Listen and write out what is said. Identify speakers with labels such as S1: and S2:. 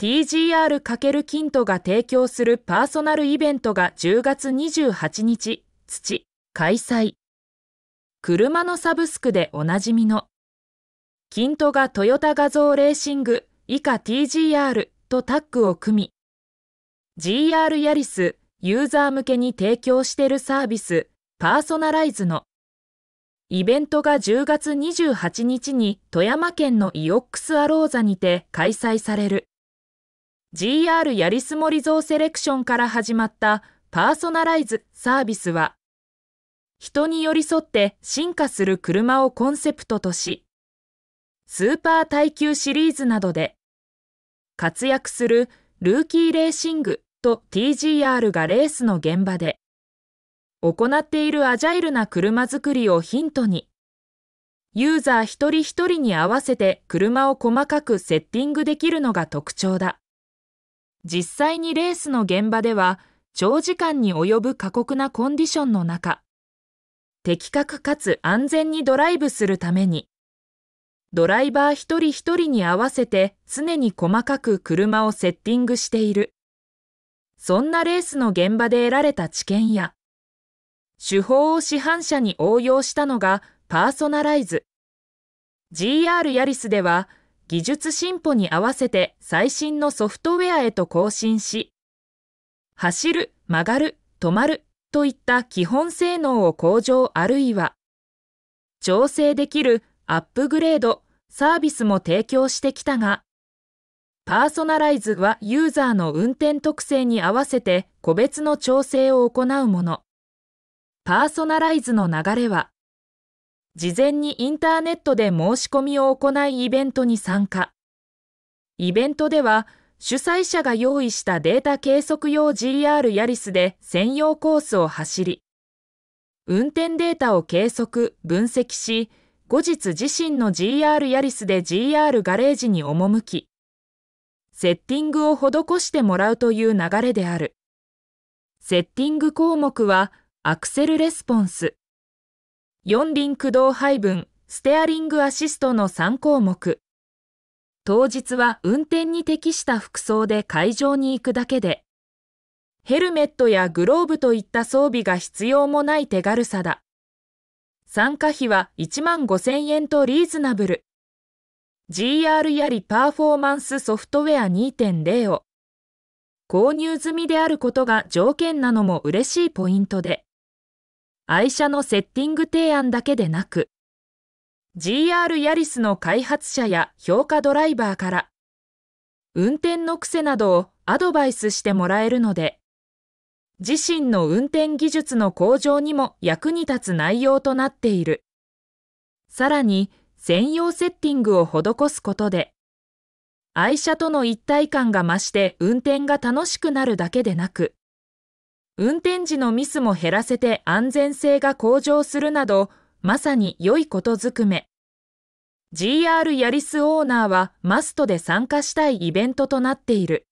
S1: TGR× キントが提供するパーソナルイベントが10月28日、土、開催。車のサブスクでおなじみの、金ンがトヨタ画像レーシング以下 TGR とタッグを組み、GR ヤリスユーザー向けに提供しているサービスパーソナライズのイベントが10月28日に富山県のイオックスアローザにて開催される。GR ヤリスモリゾーセレクションから始まったパーソナライズサービスは、人に寄り添って進化する車をコンセプトとし、スーパー耐久シリーズなどで、活躍するルーキーレーシングと TGR がレースの現場で、行っているアジャイルな車作りをヒントに、ユーザー一人一人に合わせて車を細かくセッティングできるのが特徴だ。実際にレースの現場では長時間に及ぶ過酷なコンディションの中、的確かつ安全にドライブするために、ドライバー一人一人に合わせて常に細かく車をセッティングしている。そんなレースの現場で得られた知見や、手法を市販車に応用したのがパーソナライズ。GR ヤリスでは技術進歩に合わせて最新のソフトウェアへと更新し、走る、曲がる、止まるといった基本性能を向上あるいは、調整できるアップグレード、サービスも提供してきたが、パーソナライズはユーザーの運転特性に合わせて個別の調整を行うもの。パーソナライズの流れは、事前にインターネットで申し込みを行いイベントに参加。イベントでは、主催者が用意したデータ計測用 GR ヤリスで専用コースを走り、運転データを計測、分析し、後日自身の GR ヤリスで GR ガレージに赴き、セッティングを施してもらうという流れである。セッティング項目は、アクセルレスポンス、4輪駆動配分、ステアリングアシストの3項目。当日は運転に適した服装で会場に行くだけで、ヘルメットやグローブといった装備が必要もない手軽さだ。参加費は1万5000円とリーズナブル。GR やりパフォーマンスソフトウェア2.0を購入済みであることが条件なのも嬉しいポイントで。愛車のセッティング提案だけでなく、GR ヤリスの開発者や評価ドライバーから、運転の癖などをアドバイスしてもらえるので、自身の運転技術の向上にも役に立つ内容となっている。さらに、専用セッティングを施すことで、愛車との一体感が増して運転が楽しくなるだけでなく、運転時のミスも減らせて安全性が向上するなど、まさに良いことづくめ。GR ヤリスオーナーはマストで参加したいイベントとなっている。